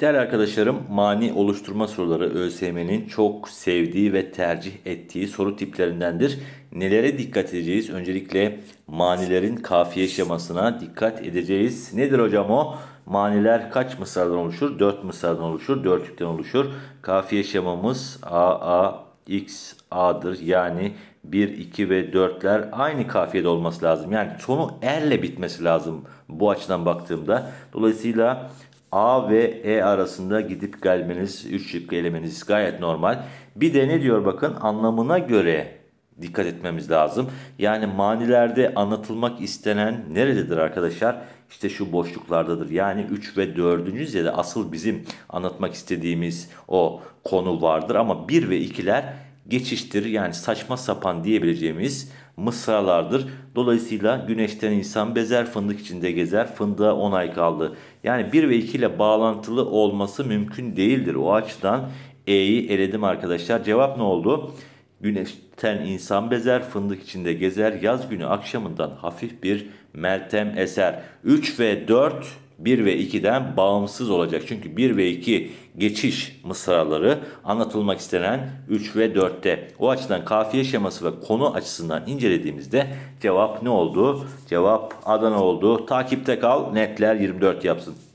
Değerli arkadaşlarım, mani oluşturma soruları ÖSYM'nin çok sevdiği ve tercih ettiği soru tiplerindendir. Nelere dikkat edeceğiz? Öncelikle manilerin kafiye şemasına dikkat edeceğiz. Nedir hocam o? Maniler kaç mısradan oluşur? 4 mısradan oluşur, dörtlükten oluşur. Kafiye şemamız A, X, A'dır. Yani 1, 2 ve 4'ler aynı kafiyede olması lazım. Yani sonu R ile bitmesi lazım bu açıdan baktığımda. Dolayısıyla A ve E arasında gidip gelmeniz, üç şıkkı elemeniz gayet normal. Bir de ne diyor bakın anlamına göre dikkat etmemiz lazım. Yani manilerde anlatılmak istenen nerededir arkadaşlar? İşte şu boşluklardadır. Yani 3 ve 4. ya da asıl bizim anlatmak istediğimiz o konu vardır. Ama 1 ve 2'ler geçiştir. Yani saçma sapan diyebileceğimiz mısralardır. Dolayısıyla güneşten insan bezer fındık içinde gezer fındığa 10 ay kaldı. Yani 1 ve 2 ile bağlantılı olması mümkün değildir. O açıdan E'yi eledim arkadaşlar. Cevap ne oldu? Güneşten insan bezer fındık içinde gezer yaz günü akşamından hafif bir Meltem Eser 3 ve 4 1 ve 2'den bağımsız olacak. Çünkü 1 ve 2 geçiş mısraları anlatılmak istenen 3 ve 4'te. O açıdan kafiye şeması ve konu açısından incelediğimizde cevap ne oldu? Cevap Adana oldu. Takipte kal netler 24 yapsın.